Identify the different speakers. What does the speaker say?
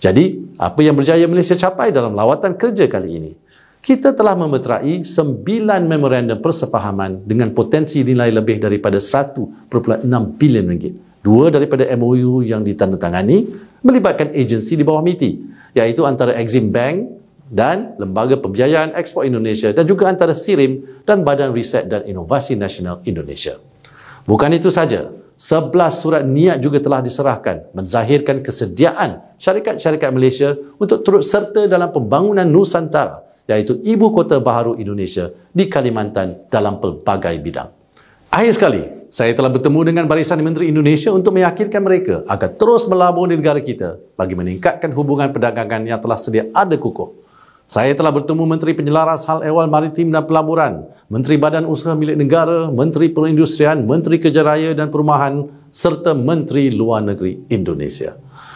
Speaker 1: Jadi, apa yang berjaya Malaysia capai dalam lawatan kerja kali ini? Kita telah memetrai sembilan memorandum persepahaman dengan potensi nilai lebih daripada 1.6 bilion ringgit. Dua daripada MOU yang ditandatangani melibatkan agensi di bawah MITI iaitu antara Exim Bank dan Lembaga Pembiayaan Ekspor Indonesia dan juga antara SIRIM dan Badan Riset dan Inovasi Nasional Indonesia. Bukan itu saja, Sebelas surat niat juga telah diserahkan menzahirkan kesediaan syarikat-syarikat Malaysia untuk turut serta dalam pembangunan Nusantara iaitu ibu kota baharu Indonesia di Kalimantan dalam pelbagai bidang. Akhir sekali, saya telah bertemu dengan Barisan Menteri Indonesia untuk meyakinkan mereka agar terus melabur di negara kita bagi meningkatkan hubungan perdagangan yang telah sedia ada kukuh. Saya telah bertemu Menteri Penyelaras Hal Ehwal Maritim dan Pelaburan, Menteri Badan Usaha Milik Negara, Menteri Perindustrian, Menteri Kerja Raya dan Perumahan serta Menteri Luar Negeri Indonesia.